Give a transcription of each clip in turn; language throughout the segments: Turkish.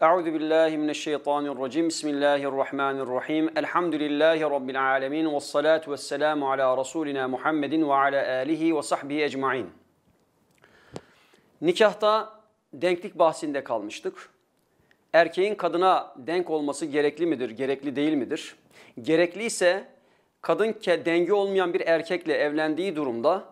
Euzu billahi mineşşeytanirracim. Bismillahirrahmanirrahim. Elhamdülillahi rabbil alamin ve salatu vesselamu ala rasulina Muhammedin ve ala alihi ve sahbihi ecmaîn. Nikahta denklik bahsinde kalmıştık. Erkeğin kadına denk olması gerekli midir, gerekli değil midir? Gerekli ise kadın dengi olmayan bir erkekle evlendiği durumda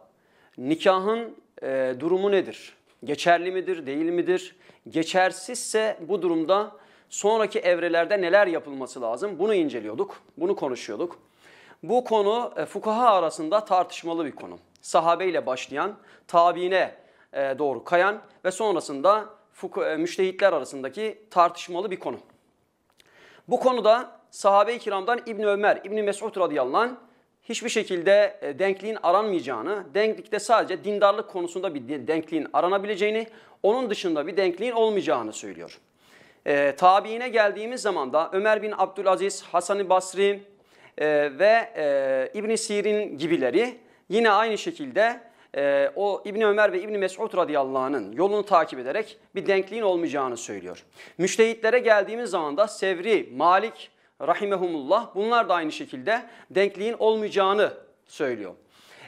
nikahın e, durumu nedir? Geçerli midir, değil midir? geçersizse bu durumda sonraki evrelerde neler yapılması lazım? Bunu inceliyorduk, bunu konuşuyorduk. Bu konu e, fukaha arasında tartışmalı bir konu. Sahabe ile başlayan, tabiine e, doğru kayan ve sonrasında fuku, e, müştehitler arasındaki tartışmalı bir konu. Bu konuda sahabe-i kiramdan İbni Ömer, İbni Mesud radıyallahu anh hiçbir şekilde e, denkliğin aranmayacağını, denklikte sadece dindarlık konusunda bir denkliğin aranabileceğini, onun dışında bir denkliğin olmayacağını söylüyor. E, tabiine geldiğimiz zaman da Ömer bin Abdülaziz, Hasan-ı Basri e, ve e, i̇bn Sirin gibileri yine aynı şekilde e, o İbni Ömer ve İbni Mesud radıyallahu anh'ın yolunu takip ederek bir denkliğin olmayacağını söylüyor. Müştehitlere geldiğimiz zaman da Sevri, Malik, rahimehumullah bunlar da aynı şekilde denkliğin olmayacağını söylüyor.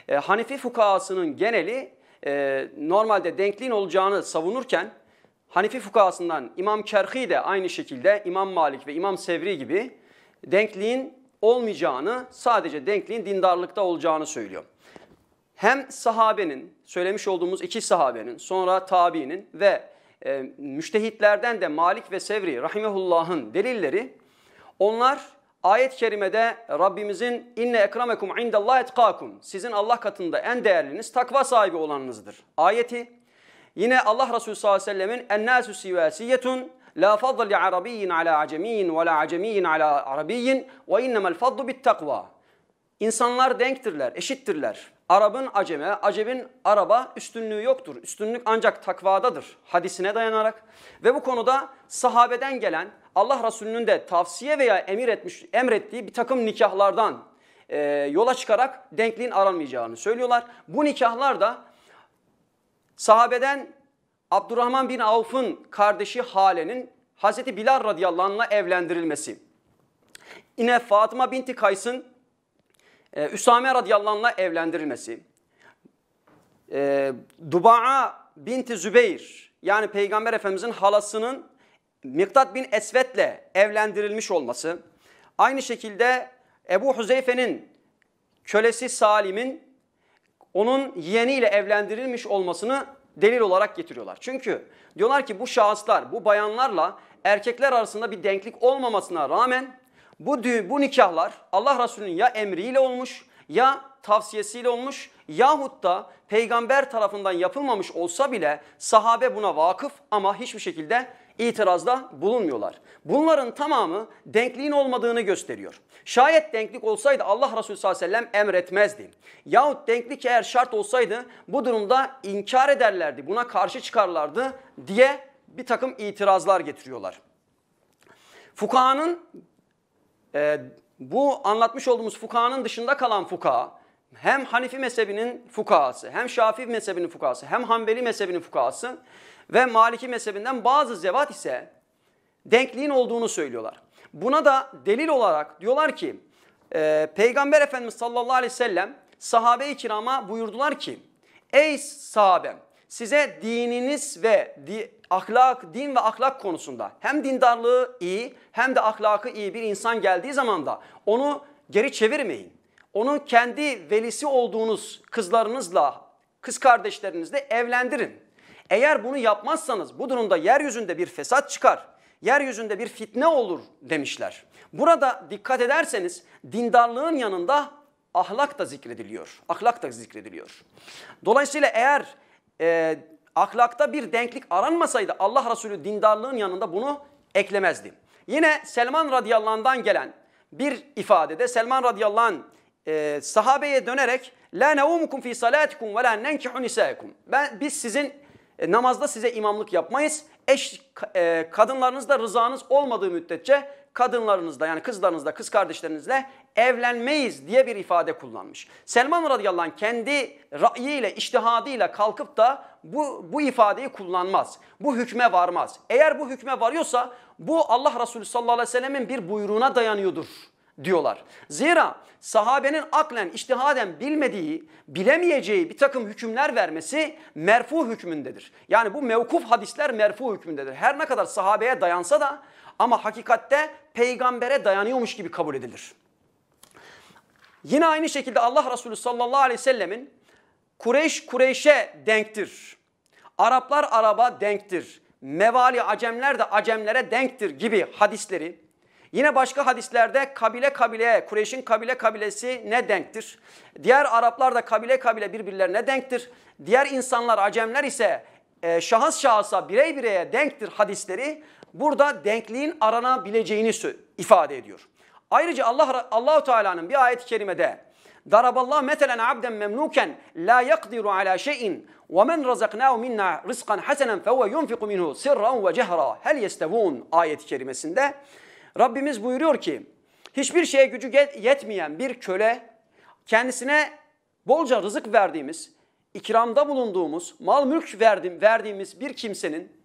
E, Hanefi fukahasının geneli e, normalde denkliğin olacağını savunurken Hanefi fukahasından İmam Kerhi de aynı şekilde İmam Malik ve İmam Sevri gibi denkliğin olmayacağını sadece denkliğin dindarlıkta olacağını söylüyor. Hem sahabenin söylemiş olduğumuz iki sahabenin sonra tabiinin ve e, müştehitlerden de Malik ve Sevri rahimehullah'ın delilleri onlar ayet-i kerimede Rabbimizin inne ekramekum indallahi etkakum sizin Allah katında en değerliniz takva sahibi olanınızdır. Ayeti yine Allah Resulü sallallahu aleyhi ve sellemin ennâsü sivâsiyetun la fadl li arabiyyin ala acemiyyin ve la acemiyyin ala arabiyyin ve innemel fadlu bit takva. İnsanlar denktirler, eşittirler. Arabın aceme, acebin araba üstünlüğü yoktur. Üstünlük ancak takvadadır hadisine dayanarak. Ve bu konuda sahabeden gelen Allah Resulü'nün de tavsiye veya emir etmiş, emrettiği bir takım nikahlardan e, yola çıkarak denkliğin aranmayacağını söylüyorlar. Bu nikahlar da sahabeden Abdurrahman bin Avf'ın kardeşi Hale'nin Hazreti Bilal radıyallahu anh'la evlendirilmesi. Yine Fatıma binti Kays'ın e, Üsame radıyallahu anh'la evlendirilmesi. E, Duba'a binti Zübeyir yani Peygamber Efendimizin halasının Miktat bin Esvet'le evlendirilmiş olması, aynı şekilde Ebu Huzeyfe'nin kölesi Salim'in onun yeğeniyle evlendirilmiş olmasını delil olarak getiriyorlar. Çünkü diyorlar ki bu şahıslar, bu bayanlarla erkekler arasında bir denklik olmamasına rağmen bu düğün, bu nikahlar Allah Resulü'nün ya emriyle olmuş ya tavsiyesiyle olmuş yahut da peygamber tarafından yapılmamış olsa bile sahabe buna vakıf ama hiçbir şekilde itirazda bulunmuyorlar. Bunların tamamı denkliğin olmadığını gösteriyor. Şayet denklik olsaydı Allah Resulü sallallahu aleyhi ve sellem emretmezdi. Yahut denklik eğer şart olsaydı bu durumda inkar ederlerdi, buna karşı çıkarlardı diye bir takım itirazlar getiriyorlar. Fukahanın e, bu anlatmış olduğumuz fukahanın dışında kalan fukaha hem Hanifi mezhebinin fukahası, hem Şafii mezhebinin fukahası, hem Hanbeli mezhebinin fukahası ve Maliki mezhebinden bazı zevat ise denkliğin olduğunu söylüyorlar. Buna da delil olarak diyorlar ki e, Peygamber Efendimiz sallallahu aleyhi ve sellem sahabe-i kirama buyurdular ki Ey sahabem size dininiz ve di, ahlak, din ve ahlak konusunda hem dindarlığı iyi hem de ahlakı iyi bir insan geldiği zaman da onu geri çevirmeyin. Onu kendi velisi olduğunuz kızlarınızla, kız kardeşlerinizle evlendirin. Eğer bunu yapmazsanız bu durumda yeryüzünde bir fesat çıkar, yeryüzünde bir fitne olur demişler. Burada dikkat ederseniz dindarlığın yanında ahlak da zikrediliyor. Ahlak da zikrediliyor. Dolayısıyla eğer e, ahlakta bir denklik aranmasaydı Allah Resulü dindarlığın yanında bunu eklemezdi. Yine Selman radıyallahu gelen bir ifadede Selman radıyallahu anh e, sahabeye dönerek La neumukum fi salatikum ve la nenkihu nisaikum. Ben, biz sizin e, namazda size imamlık yapmayız. Eş e, kadınlarınızda rızanız olmadığı müddetçe kadınlarınızda yani kızlarınızda kız kardeşlerinizle evlenmeyiz diye bir ifade kullanmış. Selman radıyallahu anh kendi ra'yiyle, iştihadıyla kalkıp da bu, bu ifadeyi kullanmaz. Bu hükme varmaz. Eğer bu hükme varıyorsa bu Allah Resulü sallallahu aleyhi ve sellemin bir buyruğuna dayanıyordur diyorlar. Zira sahabenin aklen iştihaden bilmediği, bilemeyeceği bir takım hükümler vermesi merfu hükmündedir. Yani bu mevkuf hadisler merfu hükmündedir. Her ne kadar sahabeye dayansa da ama hakikatte peygambere dayanıyormuş gibi kabul edilir. Yine aynı şekilde Allah Resulü sallallahu aleyhi ve sellemin Kureyş Kureyş'e denktir. Araplar Araba denktir. Mevali Acemler de Acemlere denktir gibi hadisleri Yine başka hadislerde kabile kabile, Kureyş'in kabile kabilesi ne denktir? Diğer Araplar da kabile kabile birbirlerine denktir. Diğer insanlar, Acemler ise e, şahıs şahısa, birey bireye denktir hadisleri. Burada denkliğin aranabileceğini ifade ediyor. Ayrıca Allah Allahu Teala'nın bir ayet-i kerimede Daraballah meselen abden memnuken la yakdiru ala şeyin ve men razaknahu minna rizqan hasenen fehuve yunfiku minhu sirran ve cehra hel yestevun ayet-i kerimesinde Rabbimiz buyuruyor ki hiçbir şeye gücü yetmeyen bir köle kendisine bolca rızık verdiğimiz, ikramda bulunduğumuz, mal mülk verdim, verdiğimiz bir kimsenin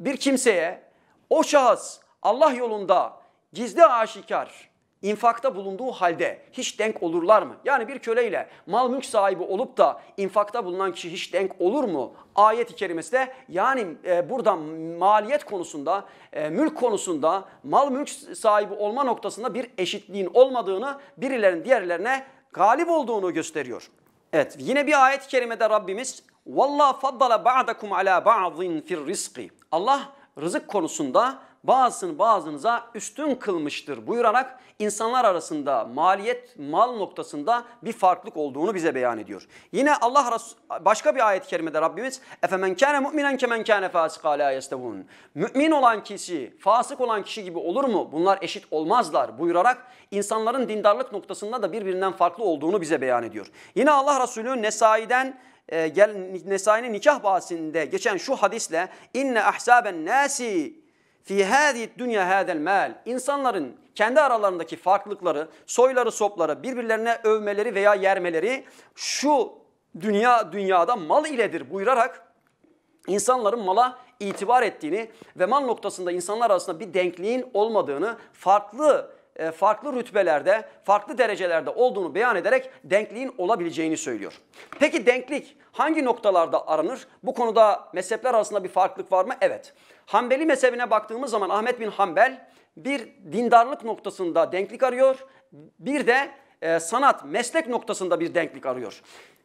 bir kimseye o şahıs Allah yolunda gizli aşikar infakta bulunduğu halde hiç denk olurlar mı? Yani bir köleyle mal mülk sahibi olup da infakta bulunan kişi hiç denk olur mu? Ayet-i kerimesi yani e, burada maliyet konusunda, e, mülk konusunda, mal mülk sahibi olma noktasında bir eşitliğin olmadığını birilerin diğerlerine galip olduğunu gösteriyor. Evet yine bir ayet-i kerimede Rabbimiz وَاللّٰهُ فَضَّلَ بَعْدَكُمْ عَلَى بَعْضٍ فِي الرِّزْقِ Allah rızık konusunda bazısını bazınıza üstün kılmıştır buyurarak insanlar arasında maliyet mal noktasında bir farklılık olduğunu bize beyan ediyor. Yine Allah Resul, başka bir ayet-i kerimede Rabbimiz efemen kana mu'minen kemen kana fasika la yestevun. Mümin olan kişi fasık olan kişi gibi olur mu? Bunlar eşit olmazlar buyurarak insanların dindarlık noktasında da birbirinden farklı olduğunu bize beyan ediyor. Yine Allah Resulü Nesai'den e, gel Nesai'nin nikah bahsinde geçen şu hadisle inne ahsaben nasi fi hadi dünya hadel mal. insanların kendi aralarındaki farklılıkları, soyları, sopları, birbirlerine övmeleri veya yermeleri şu dünya dünyada mal iledir buyurarak insanların mala itibar ettiğini ve mal noktasında insanlar arasında bir denkliğin olmadığını, farklı e, farklı rütbelerde, farklı derecelerde olduğunu beyan ederek denkliğin olabileceğini söylüyor. Peki denklik hangi noktalarda aranır? Bu konuda mezhepler arasında bir farklılık var mı? Evet. Hanbeli mezhebine baktığımız zaman Ahmet bin Hanbel bir dindarlık noktasında denklik arıyor. Bir de e, sanat, meslek noktasında bir denklik arıyor.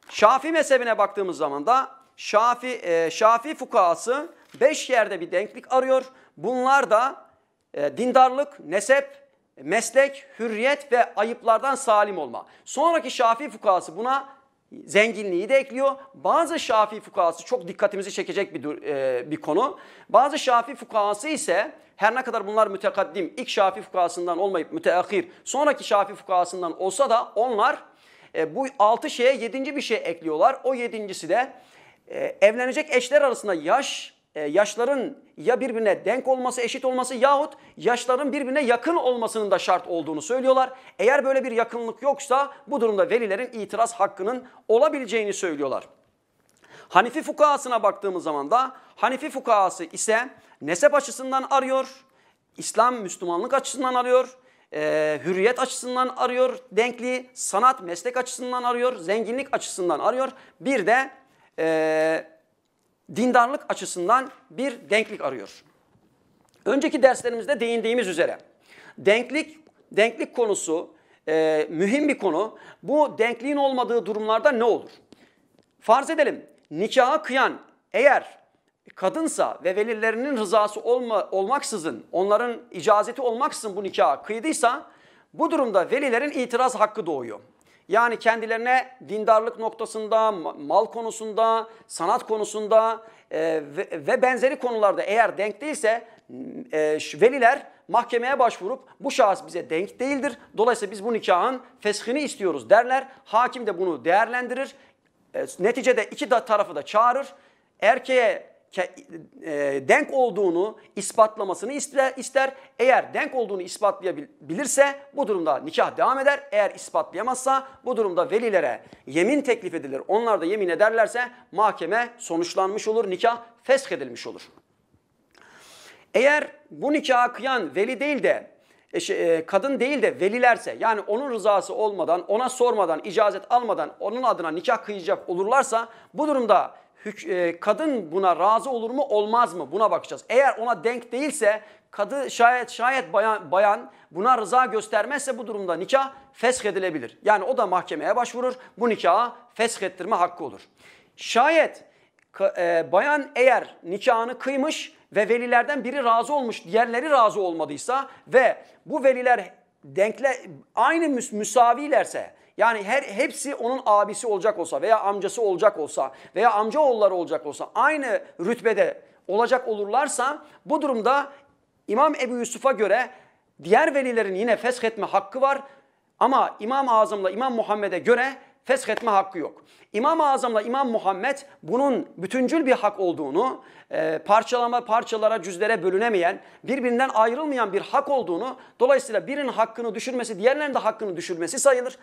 Şafi mezhebine baktığımız zaman da Şafi, e, Şafi fukası beş yerde bir denklik arıyor. Bunlar da e, dindarlık, nesep, meslek, hürriyet ve ayıplardan salim olma. Sonraki Şafi fukası buna zenginliği de ekliyor. Bazı Şafii fukahası çok dikkatimizi çekecek bir e, bir konu. Bazı Şafii fukahası ise her ne kadar bunlar mütekaddim, ilk Şafii fukahasından olmayıp müteahhir, sonraki Şafii fukahasından olsa da onlar e, bu altı şeye yedinci bir şey ekliyorlar. O yedincisi de e, evlenecek eşler arasında yaş ee, yaşların ya birbirine denk olması, eşit olması yahut yaşların birbirine yakın olmasının da şart olduğunu söylüyorlar. Eğer böyle bir yakınlık yoksa bu durumda velilerin itiraz hakkının olabileceğini söylüyorlar. Hanifi fukahasına baktığımız zaman da Hanifi fukahası ise nesep açısından arıyor, İslam Müslümanlık açısından arıyor, e, hürriyet açısından arıyor, denkliği sanat meslek açısından arıyor, zenginlik açısından arıyor. Bir de e, dindarlık açısından bir denklik arıyor. Önceki derslerimizde değindiğimiz üzere denklik denklik konusu e, mühim bir konu. Bu denkliğin olmadığı durumlarda ne olur? Farz edelim nikaha kıyan eğer kadınsa ve velilerinin rızası olma, olmaksızın, onların icazeti olmaksızın bu nikaha kıydıysa bu durumda velilerin itiraz hakkı doğuyor. Yani kendilerine dindarlık noktasında, mal konusunda, sanat konusunda e, ve, ve benzeri konularda eğer denk değilse e, veliler mahkemeye başvurup bu şahıs bize denk değildir. Dolayısıyla biz bu nikahın feshini istiyoruz derler. Hakim de bunu değerlendirir. E, neticede iki da tarafı da çağırır. Erkeğe e, denk olduğunu ispatlamasını ister. Eğer denk olduğunu ispatlayabilirse bu durumda nikah devam eder. Eğer ispatlayamazsa bu durumda velilere yemin teklif edilir. Onlar da yemin ederlerse mahkeme sonuçlanmış olur, nikah edilmiş olur. Eğer bu nikahı kıyan veli değil de e, şey, e, kadın değil de velilerse yani onun rızası olmadan, ona sormadan, icazet almadan onun adına nikah kıyacak olurlarsa bu durumda e, kadın buna razı olur mu olmaz mı buna bakacağız. Eğer ona denk değilse kadı şayet şayet bayan, bayan buna rıza göstermezse bu durumda nikah fesk edilebilir. Yani o da mahkemeye başvurur bu nikaha fesk ettirme hakkı olur. Şayet e, bayan eğer nikahını kıymış ve velilerden biri razı olmuş diğerleri razı olmadıysa ve bu veliler denkle aynı müs müsavilerse yani her hepsi onun abisi olacak olsa veya amcası olacak olsa veya amca oğulları olacak olsa aynı rütbede olacak olurlarsa bu durumda İmam Ebu Yusuf'a göre diğer velilerin yine feshetme hakkı var ama i̇mam Azam'la İmam Muhammed'e göre feshetme hakkı yok. i̇mam Azam'la İmam Muhammed bunun bütüncül bir hak olduğunu, e, parçalama parçalara, cüzlere bölünemeyen, birbirinden ayrılmayan bir hak olduğunu, dolayısıyla birinin hakkını düşürmesi diğerlerinin de hakkını düşürmesi sayılır.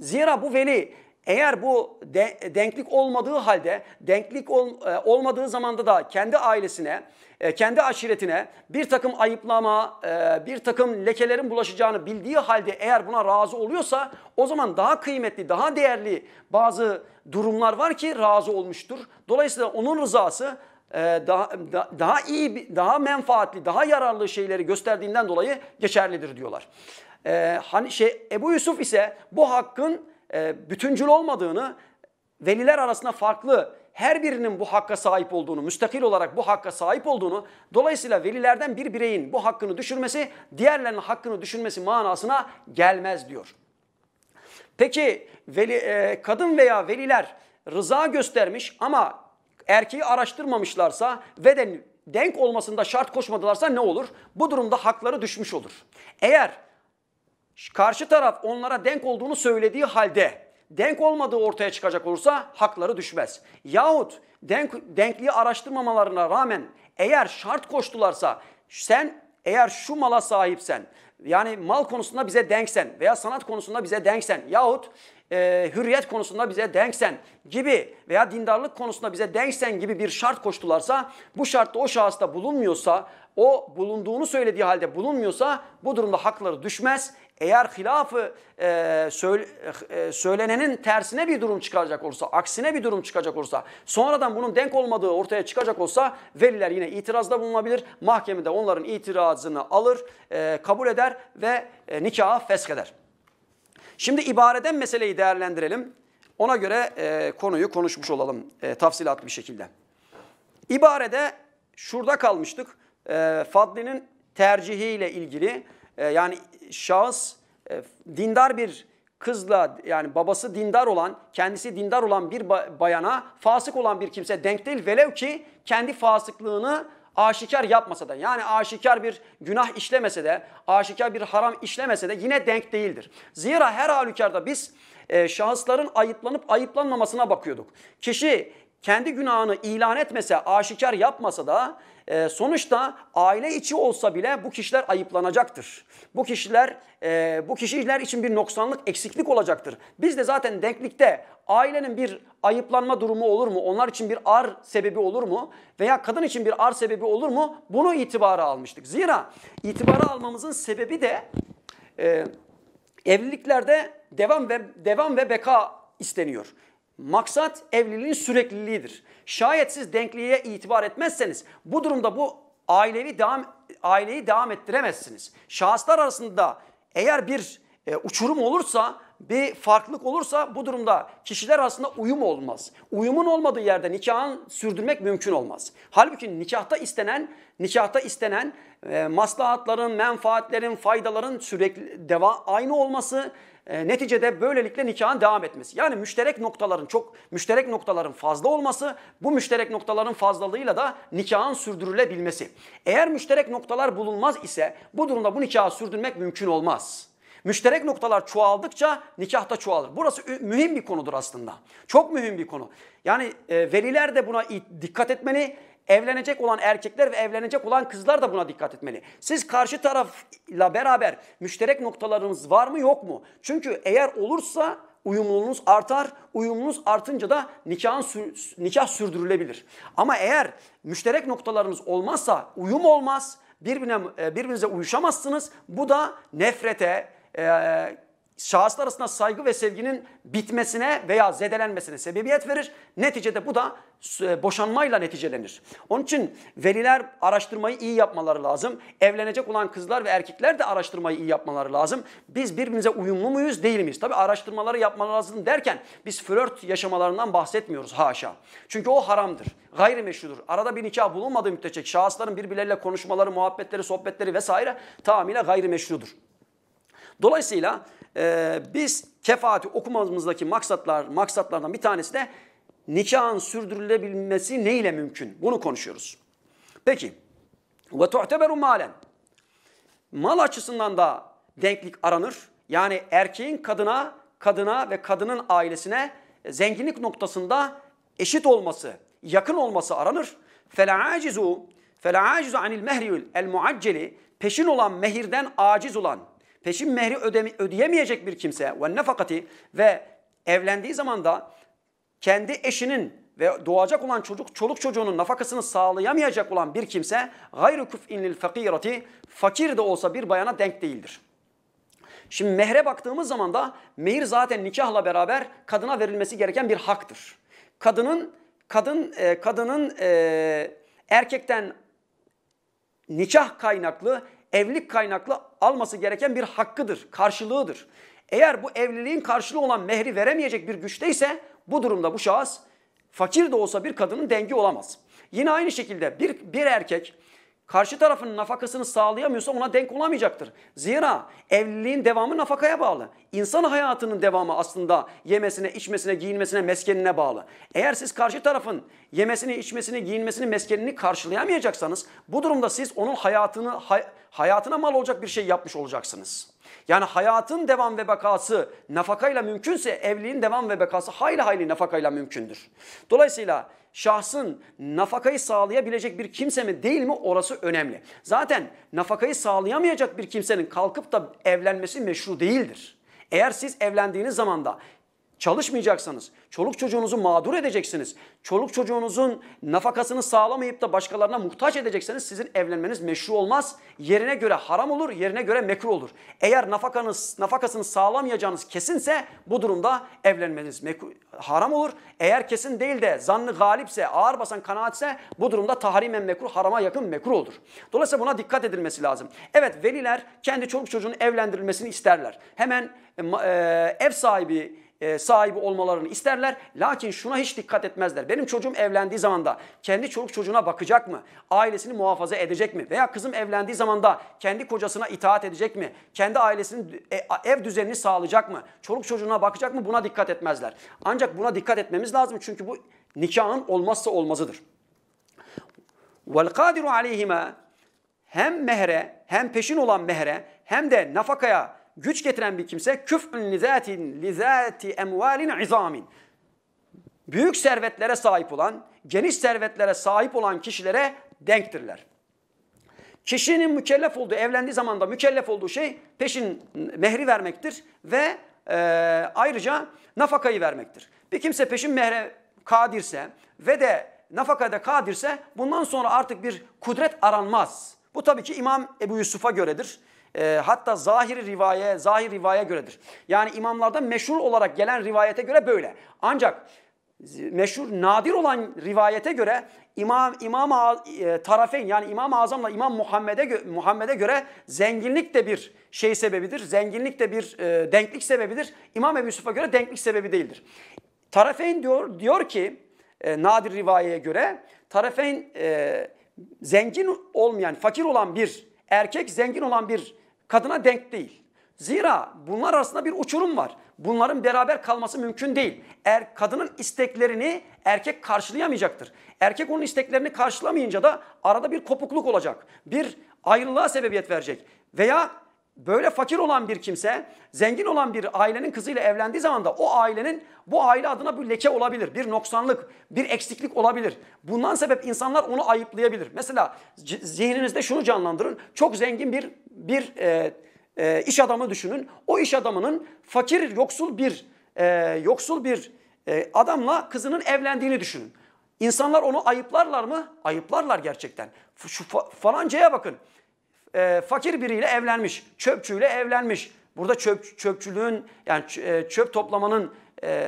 Zira bu veli eğer bu de, denklik olmadığı halde, denklik ol, e, olmadığı zamanda da kendi ailesine, e, kendi aşiretine bir takım ayıplama, e, bir takım lekelerin bulaşacağını bildiği halde eğer buna razı oluyorsa o zaman daha kıymetli, daha değerli bazı durumlar var ki razı olmuştur. Dolayısıyla onun rızası e, daha, da, daha iyi, daha menfaatli, daha yararlı şeyleri gösterdiğinden dolayı geçerlidir diyorlar e, hani şey Ebu Yusuf ise bu hakkın e, bütüncül olmadığını, veliler arasında farklı her birinin bu hakka sahip olduğunu, müstakil olarak bu hakka sahip olduğunu, dolayısıyla velilerden bir bireyin bu hakkını düşürmesi, diğerlerinin hakkını düşürmesi manasına gelmez diyor. Peki veli, e, kadın veya veliler rıza göstermiş ama erkeği araştırmamışlarsa ve de denk olmasında şart koşmadılarsa ne olur? Bu durumda hakları düşmüş olur. Eğer karşı taraf onlara denk olduğunu söylediği halde denk olmadığı ortaya çıkacak olursa hakları düşmez. Yahut denk, denkliği araştırmamalarına rağmen eğer şart koştularsa sen eğer şu mala sahipsen yani mal konusunda bize denksen veya sanat konusunda bize denksen yahut e, hürriyet konusunda bize denksen gibi veya dindarlık konusunda bize denksen gibi bir şart koştularsa bu şartta o şahısta bulunmuyorsa o bulunduğunu söylediği halde bulunmuyorsa bu durumda hakları düşmez. Eğer hilafı e, söyle, e, söylenenin tersine bir durum çıkaracak olursa, aksine bir durum çıkacak olursa, sonradan bunun denk olmadığı ortaya çıkacak olsa veliler yine itirazda bulunabilir. Mahkemede onların itirazını alır, e, kabul eder ve e, fesk eder. Şimdi ibareden meseleyi değerlendirelim. Ona göre e, konuyu konuşmuş olalım e, tafsilatlı bir şekilde. İbarede şurada kalmıştık. E, Fadli'nin tercihiyle ilgili e, yani şahıs e, dindar bir kızla yani babası dindar olan, kendisi dindar olan bir bayana fasık olan bir kimse denk değil. Velev ki kendi fasıklığını aşikar yapmasa da yani aşikar bir günah işlemese de aşikar bir haram işlemese de yine denk değildir. Zira her halükarda biz e, şahısların ayıplanıp ayıplanmamasına bakıyorduk. Kişi kendi günahını ilan etmese, aşikar yapmasa da e, sonuçta aile içi olsa bile bu kişiler ayıplanacaktır. Bu kişiler e, bu kişiler için bir noksanlık, eksiklik olacaktır. Biz de zaten denklikte ailenin bir ayıplanma durumu olur mu? Onlar için bir ar sebebi olur mu? Veya kadın için bir ar sebebi olur mu? Bunu itibara almıştık. Zira itibara almamızın sebebi de e, evliliklerde devam ve devam ve beka isteniyor. Maksat evliliğin sürekliliğidir. Şayet siz denkliğe itibar etmezseniz bu durumda bu ailevi devam aileyi devam ettiremezsiniz. Şahıslar arasında eğer bir e, uçurum olursa, bir farklılık olursa bu durumda kişiler arasında uyum olmaz. Uyumun olmadığı yerde nikahın sürdürmek mümkün olmaz. Halbuki nikahta istenen, nikahta istenen e, maslahatların, menfaatlerin, faydaların sürekli deva aynı olması, e, neticede böylelikle nikahın devam etmesi. Yani müşterek noktaların çok müşterek noktaların fazla olması bu müşterek noktaların fazlalığıyla da nikahın sürdürülebilmesi. Eğer müşterek noktalar bulunmaz ise bu durumda bu nikahı sürdürmek mümkün olmaz. Müşterek noktalar çoğaldıkça nikah da çoğalır. Burası mühim bir konudur aslında. Çok mühim bir konu. Yani e, veliler de buna dikkat etmeli. Evlenecek olan erkekler ve evlenecek olan kızlar da buna dikkat etmeli. Siz karşı tarafla beraber müşterek noktalarınız var mı yok mu? Çünkü eğer olursa uyumluluğunuz artar. Uyumunuz artınca da nikahın sür, nikah sürdürülebilir. Ama eğer müşterek noktalarınız olmazsa uyum olmaz. Birbirine e, birbirinize uyuşamazsınız. Bu da nefrete, e, şahıslar arasında saygı ve sevginin bitmesine veya zedelenmesine sebebiyet verir. Neticede bu da e, boşanmayla neticelenir. Onun için veliler araştırmayı iyi yapmaları lazım. Evlenecek olan kızlar ve erkekler de araştırmayı iyi yapmaları lazım. Biz birbirimize uyumlu muyuz değil miyiz? Tabi araştırmaları yapmaları lazım derken biz flört yaşamalarından bahsetmiyoruz haşa. Çünkü o haramdır, gayrimeşrudur. Arada bir nikah bulunmadığı müddetçe şahısların birbirleriyle konuşmaları, muhabbetleri, sohbetleri vesaire tamamıyla gayrimeşrudur. Dolayısıyla e, biz kefaati okumamızdaki maksatlar maksatlardan bir tanesi de nikahın sürdürülebilmesi neyle mümkün? Bunu konuşuyoruz. Peki ve tu'teberu malen. Mal açısından da denklik aranır. Yani erkeğin kadına, kadına ve kadının ailesine zenginlik noktasında eşit olması, yakın olması aranır. Fela acizu, fela acizu anil mehril el muacceli, peşin olan mehirden aciz olan peşin mehri ödeme, ödeyemeyecek bir kimse ve nefakati ve evlendiği zaman da kendi eşinin ve doğacak olan çocuk çoluk çocuğunun nafakasını sağlayamayacak olan bir kimse gayru küf'in lil fakirati fakir de olsa bir bayana denk değildir. Şimdi mehre baktığımız zaman da mehir zaten nikahla beraber kadına verilmesi gereken bir haktır. Kadının kadın e, kadının e, erkekten nikah kaynaklı evlilik kaynaklı alması gereken bir hakkıdır, karşılığıdır. Eğer bu evliliğin karşılığı olan mehri veremeyecek bir güçte ise bu durumda bu şahıs fakir de olsa bir kadının dengi olamaz. Yine aynı şekilde bir, bir erkek karşı tarafın nafakasını sağlayamıyorsa ona denk olamayacaktır. Zira evliliğin devamı nafakaya bağlı. İnsan hayatının devamı aslında yemesine, içmesine, giyinmesine, meskenine bağlı. Eğer siz karşı tarafın yemesini, içmesini, giyinmesini, meskenini karşılayamayacaksanız bu durumda siz onun hayatını hay, hayatına mal olacak bir şey yapmış olacaksınız. Yani hayatın devam ve bekası nafakayla mümkünse evliliğin devam ve bekası hayli hayli nafakayla mümkündür. Dolayısıyla şahsın nafakayı sağlayabilecek bir kimse mi değil mi orası önemli. Zaten nafakayı sağlayamayacak bir kimsenin kalkıp da evlenmesi meşru değildir. Eğer siz evlendiğiniz zaman da Çalışmayacaksınız. Çoluk çocuğunuzu mağdur edeceksiniz. Çoluk çocuğunuzun nafakasını sağlamayıp da başkalarına muhtaç edecekseniz sizin evlenmeniz meşru olmaz. Yerine göre haram olur, yerine göre mekruh olur. Eğer nafakanız, nafakasını sağlamayacağınız kesinse bu durumda evlenmeniz mekruh, haram olur. Eğer kesin değil de zannı galipse, ağır basan kanaatse bu durumda tahrimen mekruh, harama yakın mekruh olur. Dolayısıyla buna dikkat edilmesi lazım. Evet veliler kendi çoluk çocuğunun evlendirilmesini isterler. Hemen e, e ev sahibi e, sahibi olmalarını isterler. Lakin şuna hiç dikkat etmezler. Benim çocuğum evlendiği zaman da kendi çocuk çocuğuna bakacak mı? Ailesini muhafaza edecek mi? Veya kızım evlendiği zaman da kendi kocasına itaat edecek mi? Kendi ailesinin e, ev düzenini sağlayacak mı? Çoluk çocuğuna bakacak mı? Buna dikkat etmezler. Ancak buna dikkat etmemiz lazım. Çünkü bu nikahın olmazsa olmazıdır. وَالْقَادِرُ عَلَيْهِمَا Hem mehre, hem peşin olan mehre, hem de nafakaya güç getiren bir kimse küf'ün lizatin lizati emvalin izamin. Büyük servetlere sahip olan, geniş servetlere sahip olan kişilere denktirler. Kişinin mükellef olduğu, evlendiği zaman da mükellef olduğu şey peşin mehri vermektir ve e, ayrıca nafakayı vermektir. Bir kimse peşin mehre kadirse ve de nafakada kadirse bundan sonra artık bir kudret aranmaz. Bu tabii ki İmam Ebu Yusuf'a göredir. E, hatta zahiri rivaye, zahir rivaya göredir. Yani imamlarda meşhur olarak gelen rivayete göre böyle. Ancak meşhur nadir olan rivayete göre İmam İmam e, Tarafeyn yani İmam Azam'la İmam Muhammed'e gö Muhammed'e göre zenginlik de bir şey sebebidir. Zenginlik de bir e, denklik sebebidir. İmam Ebu Yusuf'a göre denklik sebebi değildir. Tarafeyn diyor diyor ki e, nadir rivayeye göre Tarafeyn e, zengin olmayan, fakir olan bir erkek zengin olan bir kadına denk değil. Zira bunlar arasında bir uçurum var. Bunların beraber kalması mümkün değil. Er, kadının isteklerini erkek karşılayamayacaktır. Erkek onun isteklerini karşılamayınca da arada bir kopukluk olacak. Bir ayrılığa sebebiyet verecek. Veya böyle fakir olan bir kimse zengin olan bir ailenin kızıyla evlendiği zaman da o ailenin bu aile adına bir leke olabilir. Bir noksanlık, bir eksiklik olabilir. Bundan sebep insanlar onu ayıplayabilir. Mesela zihninizde şunu canlandırın. Çok zengin bir bir e, e, iş adamı düşünün. O iş adamının fakir, yoksul bir e, yoksul bir e, adamla kızının evlendiğini düşünün. İnsanlar onu ayıplarlar mı? Ayıplarlar gerçekten. Şu fa falancaya bakın e, fakir biriyle evlenmiş, çöpçüyle evlenmiş. Burada çöp, çöpçülüğün yani e, çöp toplamanın e,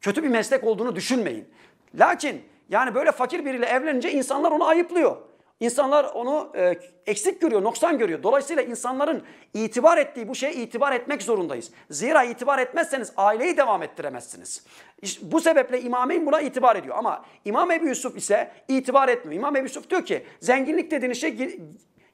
kötü bir meslek olduğunu düşünmeyin. Lakin yani böyle fakir biriyle evlenince insanlar onu ayıplıyor. İnsanlar onu e, eksik görüyor, noksan görüyor. Dolayısıyla insanların itibar ettiği bu şeye itibar etmek zorundayız. Zira itibar etmezseniz aileyi devam ettiremezsiniz. İşte bu sebeple İmameyn buna itibar ediyor. Ama İmam Ebu Yusuf ise itibar etmiyor. İmam Ebu Yusuf diyor ki zenginlik dediğiniz şey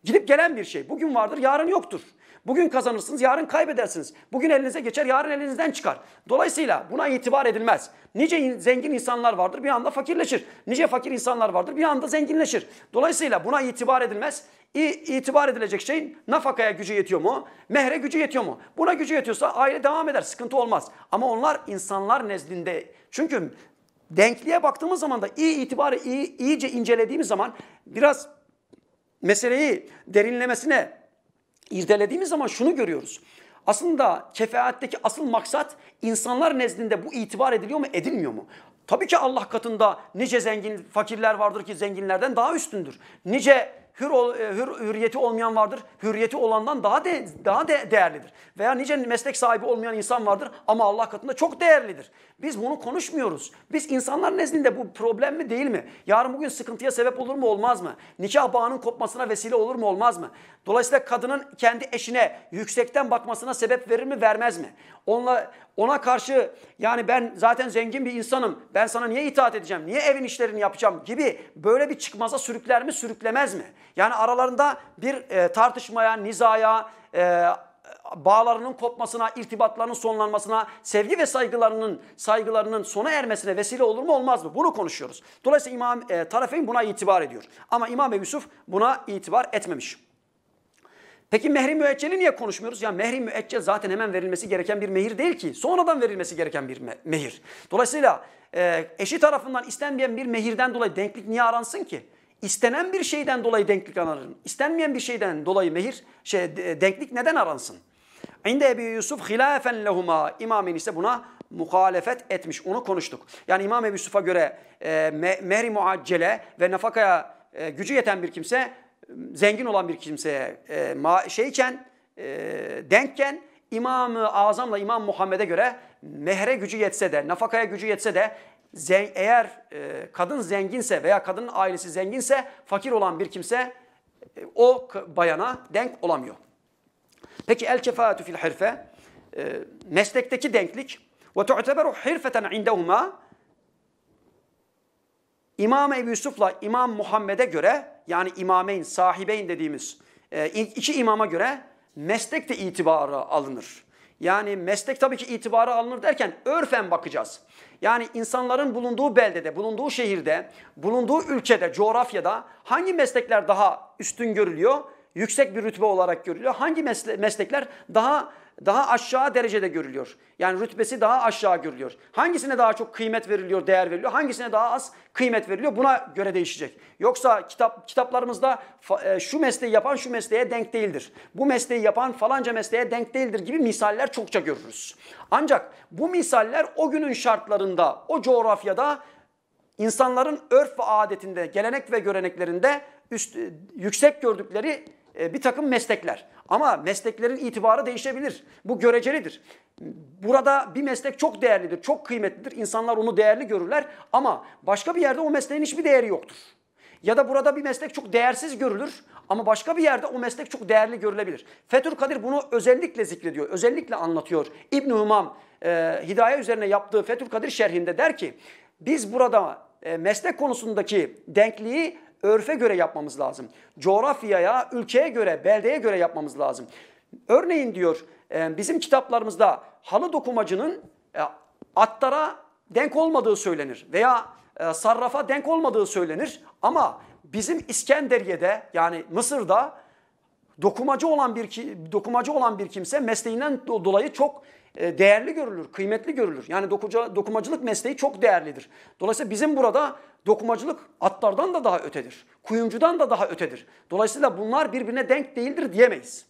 Gidip gelen bir şey. Bugün vardır, yarın yoktur. Bugün kazanırsınız, yarın kaybedersiniz. Bugün elinize geçer, yarın elinizden çıkar. Dolayısıyla buna itibar edilmez. Nice zengin insanlar vardır, bir anda fakirleşir. Nice fakir insanlar vardır, bir anda zenginleşir. Dolayısıyla buna itibar edilmez. İtibar edilecek şeyin nafakaya gücü yetiyor mu? Mehre gücü yetiyor mu? Buna gücü yetiyorsa aile devam eder, sıkıntı olmaz. Ama onlar insanlar nezdinde. Çünkü denkliğe baktığımız zaman da iyi itibarı iyice incelediğimiz zaman biraz meseleyi derinlemesine irdelediğimiz zaman şunu görüyoruz. Aslında kefaatteki asıl maksat insanlar nezdinde bu itibar ediliyor mu edilmiyor mu? Tabii ki Allah katında nice zengin fakirler vardır ki zenginlerden daha üstündür. Nice hür, e, hür, hürriyeti olmayan vardır. Hürriyeti olandan daha de, daha de, değerlidir. Veya nice meslek sahibi olmayan insan vardır ama Allah katında çok değerlidir. Biz bunu konuşmuyoruz. Biz insanlar nezdinde bu problem mi değil mi? Yarın bugün sıkıntıya sebep olur mu olmaz mı? Nikah bağının kopmasına vesile olur mu olmaz mı? Dolayısıyla kadının kendi eşine yüksekten bakmasına sebep verir mi vermez mi? Onunla ona karşı yani ben zaten zengin bir insanım. Ben sana niye itaat edeceğim? Niye evin işlerini yapacağım? Gibi böyle bir çıkmaza sürükler mi sürüklemez mi? Yani aralarında bir e, tartışmaya, nizaya, e, bağlarının kopmasına, irtibatlarının sonlanmasına, sevgi ve saygılarının saygılarının sona ermesine vesile olur mu olmaz mı? Bunu konuşuyoruz. Dolayısıyla İmam e, Tarafeyn buna itibar ediyor. Ama İmam Ebu Yusuf buna itibar etmemiş. Peki mehri müecceli niye konuşmuyoruz? Ya mehri müeccel zaten hemen verilmesi gereken bir mehir değil ki. Sonradan verilmesi gereken bir me mehir. Dolayısıyla e, eşi tarafından istenmeyen bir mehirden dolayı denklik niye aransın ki? İstenen bir şeyden dolayı denklik aranır. İstenmeyen bir şeyden dolayı mehir, şey, denklik neden aransın? İnde Ebu Yusuf hilafen lehuma imamın ise buna muhalefet etmiş. Onu konuştuk. Yani İmam Ebu Yusuf'a göre e, me mehri muaccele ve nafakaya e, gücü yeten bir kimse zengin olan bir kimseye e, ma şeyken, e, denkken İmam-ı Azam'la İmam Muhammed'e göre mehre gücü yetse de, nafakaya gücü yetse de zen, eğer e, kadın zenginse veya kadının ailesi zenginse fakir olan bir kimse e, o bayana denk olamıyor. Peki el kefaatü fil hirfe, e, meslekteki denklik ve tu'teberu hirfeten indehuma İmam Ebu Yusuf'la İmam Muhammed'e göre yani imameyn, sahibeyn dediğimiz e, iki imama göre meslek de itibara alınır. Yani meslek tabii ki itibara alınır derken örfen bakacağız. Yani insanların bulunduğu beldede, bulunduğu şehirde, bulunduğu ülkede, coğrafyada hangi meslekler daha üstün görülüyor? Yüksek bir rütbe olarak görülüyor. Hangi meslekler daha daha aşağı derecede görülüyor. Yani rütbesi daha aşağı görülüyor. Hangisine daha çok kıymet veriliyor, değer veriliyor? Hangisine daha az kıymet veriliyor? Buna göre değişecek. Yoksa kitap kitaplarımızda e, şu mesleği yapan şu mesleğe denk değildir. Bu mesleği yapan falanca mesleğe denk değildir gibi misaller çokça görürüz. Ancak bu misaller o günün şartlarında, o coğrafyada insanların örf ve adetinde, gelenek ve göreneklerinde üst, e, yüksek gördükleri e, bir takım meslekler. Ama mesleklerin itibarı değişebilir. Bu görecelidir. Burada bir meslek çok değerlidir, çok kıymetlidir. İnsanlar onu değerli görürler ama başka bir yerde o mesleğin hiçbir değeri yoktur. Ya da burada bir meslek çok değersiz görülür ama başka bir yerde o meslek çok değerli görülebilir. Fethül Kadir bunu özellikle zikrediyor, özellikle anlatıyor. İbn Humam e, Hidaye üzerine yaptığı Fethül Kadir şerhinde der ki biz burada e, meslek konusundaki denkliği örfe göre yapmamız lazım. Coğrafyaya, ülkeye göre, beldeye göre yapmamız lazım. Örneğin diyor e, bizim kitaplarımızda halı dokumacının e, attara denk olmadığı söylenir veya e, sarrafa denk olmadığı söylenir ama bizim İskenderiye'de yani Mısır'da dokumacı olan bir dokumacı olan bir kimse mesleğinden dolayı çok e, değerli görülür, kıymetli görülür. Yani dokuca, dokumacılık mesleği çok değerlidir. Dolayısıyla bizim burada dokumacılık atlardan da daha ötedir. Kuyumcudan da daha ötedir. Dolayısıyla bunlar birbirine denk değildir diyemeyiz.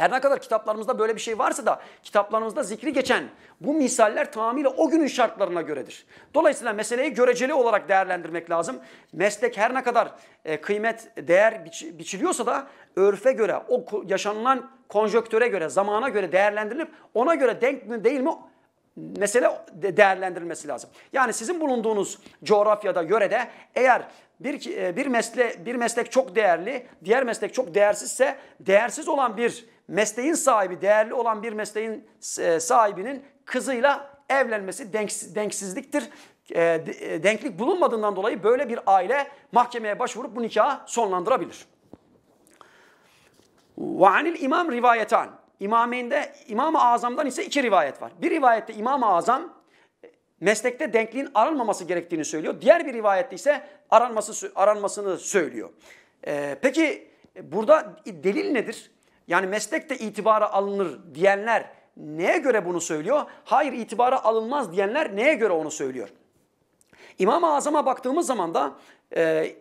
Her ne kadar kitaplarımızda böyle bir şey varsa da kitaplarımızda zikri geçen bu misaller tamamıyla o günün şartlarına göredir. Dolayısıyla meseleyi göreceli olarak değerlendirmek lazım. Meslek her ne kadar e, kıymet, değer biçiliyorsa da örfe göre, o yaşanılan konjöktöre göre, zamana göre değerlendirilip ona göre denk mi değil mi mesele değerlendirilmesi lazım. Yani sizin bulunduğunuz coğrafyada, yörede eğer bir, e, bir, mesle, bir meslek çok değerli, diğer meslek çok değersizse değersiz olan bir mesleğin sahibi, değerli olan bir mesleğin e, sahibinin kızıyla evlenmesi denksiz, denksizliktir. E, denklik bulunmadığından dolayı böyle bir aile mahkemeye başvurup bu nikahı sonlandırabilir. وَعَنِ imam rivayetan. İmameynde İmam-ı Azam'dan ise iki rivayet var. Bir rivayette İmam-ı Azam meslekte denkliğin aranmaması gerektiğini söylüyor. Diğer bir rivayette ise aranması aranmasını söylüyor. Ee, peki e, burada delil nedir? Yani meslekte itibara alınır diyenler neye göre bunu söylüyor? Hayır itibara alınmaz diyenler neye göre onu söylüyor? İmam-ı Azam'a baktığımız zaman da e,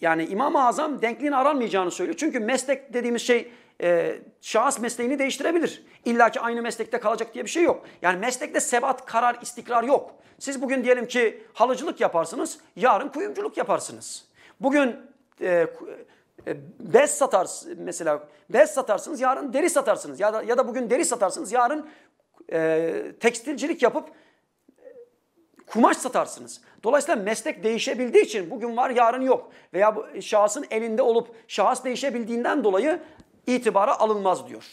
yani İmam-ı Azam denkliğin aranmayacağını söylüyor. Çünkü meslek dediğimiz şey e, şahıs mesleğini değiştirebilir. İlla ki aynı meslekte kalacak diye bir şey yok. Yani meslekte sebat, karar, istikrar yok. Siz bugün diyelim ki halıcılık yaparsınız, yarın kuyumculuk yaparsınız. Bugün e, e bez satar mesela bez satarsınız yarın deri satarsınız ya da ya da bugün deri satarsınız yarın e, tekstilcilik yapıp kumaş satarsınız. Dolayısıyla meslek değişebildiği için bugün var yarın yok veya bu şahsın elinde olup şahıs değişebildiğinden dolayı itibara alınmaz diyor.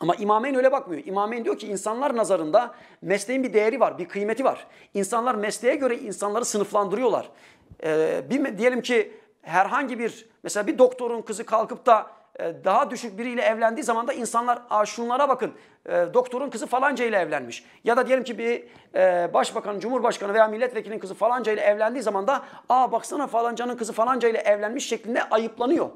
Ama İmameyn öyle bakmıyor. İmamen diyor ki insanlar nazarında mesleğin bir değeri var, bir kıymeti var. İnsanlar mesleğe göre insanları sınıflandırıyorlar. Ee, bir, diyelim ki herhangi bir mesela bir doktorun kızı kalkıp da ee, daha düşük biriyle evlendiği zaman da insanlar Aa, şunlara bakın e, doktorun kızı falanca ile evlenmiş. Ya da diyelim ki bir e, başbakanın, cumhurbaşkanı veya milletvekilinin kızı falanca ile evlendiği zaman da a baksana falancanın kızı falanca ile evlenmiş şeklinde ayıplanıyor.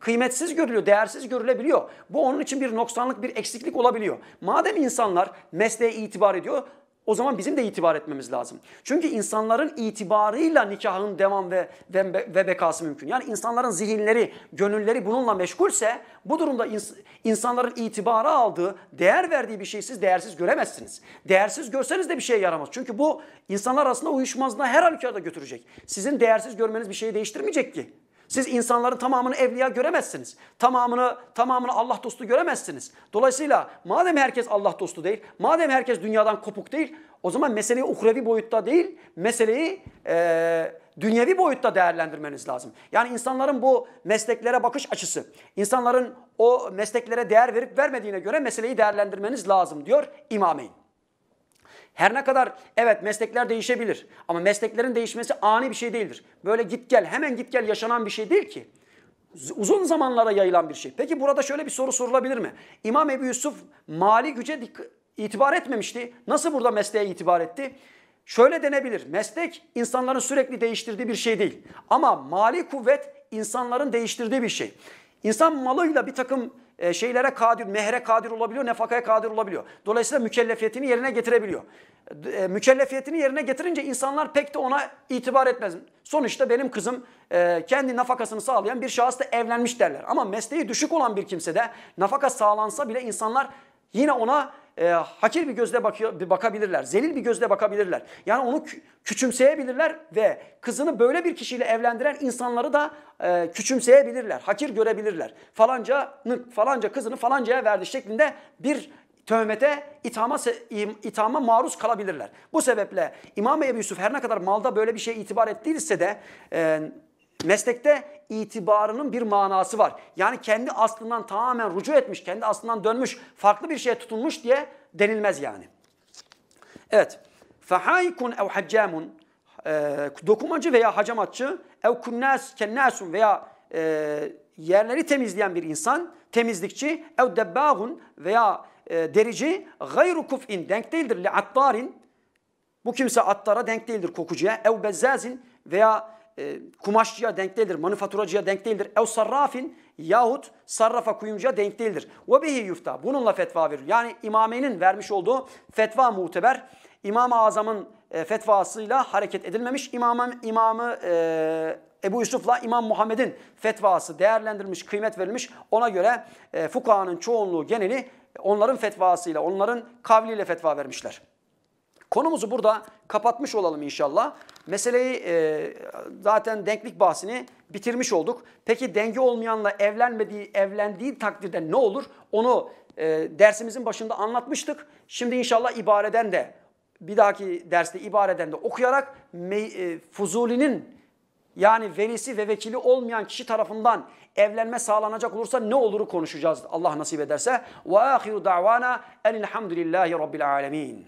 Kıymetsiz görülüyor, değersiz görülebiliyor. Bu onun için bir noksanlık, bir eksiklik olabiliyor. Madem insanlar mesleğe itibar ediyor, o zaman bizim de itibar etmemiz lazım. Çünkü insanların itibarıyla nikahın devam ve, ve, ve bekası mümkün. Yani insanların zihinleri, gönülleri bununla meşgulse bu durumda ins insanların itibara aldığı, değer verdiği bir şeyi siz değersiz göremezsiniz. Değersiz görseniz de bir şeye yaramaz. Çünkü bu insanlar arasında uyuşmazlığa her halükarda götürecek. Sizin değersiz görmeniz bir şeyi değiştirmeyecek ki. Siz insanların tamamını evliya göremezsiniz. Tamamını tamamını Allah dostu göremezsiniz. Dolayısıyla madem herkes Allah dostu değil, madem herkes dünyadan kopuk değil, o zaman meseleyi uhrevi boyutta değil, meseleyi e, dünyevi boyutta değerlendirmeniz lazım. Yani insanların bu mesleklere bakış açısı, insanların o mesleklere değer verip vermediğine göre meseleyi değerlendirmeniz lazım diyor İmameyn. Her ne kadar evet meslekler değişebilir ama mesleklerin değişmesi ani bir şey değildir. Böyle git gel hemen git gel yaşanan bir şey değil ki. Uzun zamanlara yayılan bir şey. Peki burada şöyle bir soru sorulabilir mi? İmam Ebu Yusuf mali güce itibar etmemişti. Nasıl burada mesleğe itibar etti? Şöyle denebilir. Meslek insanların sürekli değiştirdiği bir şey değil. Ama mali kuvvet insanların değiştirdiği bir şey. İnsan malıyla bir takım e, şeylere kadir, mehre kadir olabiliyor, nefakaya kadir olabiliyor. Dolayısıyla mükellefiyetini yerine getirebiliyor. E, mükellefiyetini yerine getirince insanlar pek de ona itibar etmez. Sonuçta benim kızım e, kendi nafakasını sağlayan bir şahısla evlenmiş derler. Ama mesleği düşük olan bir kimse de nafaka sağlansa bile insanlar yine ona e, hakir bir gözle bakıyor, bir bakabilirler. Zelil bir gözle bakabilirler. Yani onu küçümseyebilirler ve kızını böyle bir kişiyle evlendiren insanları da e, küçümseyebilirler. Hakir görebilirler. Falancanın, falanca kızını falancaya verdi şeklinde bir tövmete, itama, itama maruz kalabilirler. Bu sebeple İmam Ebu Yusuf her ne kadar malda böyle bir şey itibar ettiyse de... E, Meslekte itibarının bir manası var. Yani kendi aslından tamamen rucu etmiş, kendi aslından dönmüş, farklı bir şeye tutunmuş diye denilmez yani. Evet. Fahaykun ev haccamun e, dokumacı veya hacamatçı ev kunnas kennasun veya e, yerleri temizleyen bir insan, temizlikçi ev debbâgun veya e, derici gayru kuf'in denk değildir li attarin bu kimse attara denk değildir kokucuya ev bezzazin veya e, kumaşçıya denk değildir, manifaturacıya denk değildir. Ev sarrafin yahut sarrafa kuyumcuya denk değildir. Ve bihi yufta. Bununla fetva verir. Yani imamenin vermiş olduğu fetva muteber. İmam-ı Azam'ın e, fetvasıyla hareket edilmemiş. İmamın, imamı e, Ebu Yusuf'la İmam Muhammed'in fetvası değerlendirilmiş, kıymet verilmiş. Ona göre e, fukahanın çoğunluğu geneli onların fetvasıyla, onların kavliyle fetva vermişler. Konumuzu burada kapatmış olalım inşallah meseleyi e, zaten denklik bahsini bitirmiş olduk. Peki denge olmayanla evlenmediği, evlendiği takdirde ne olur? Onu e, dersimizin başında anlatmıştık. Şimdi inşallah ibareden de bir dahaki derste ibareden de okuyarak me, e, Fuzuli'nin yani velisi ve vekili olmayan kişi tarafından evlenme sağlanacak olursa ne oluru konuşacağız Allah nasip ederse. Ve ahiru davana elhamdülillahi rabbil alemin.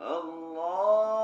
Allah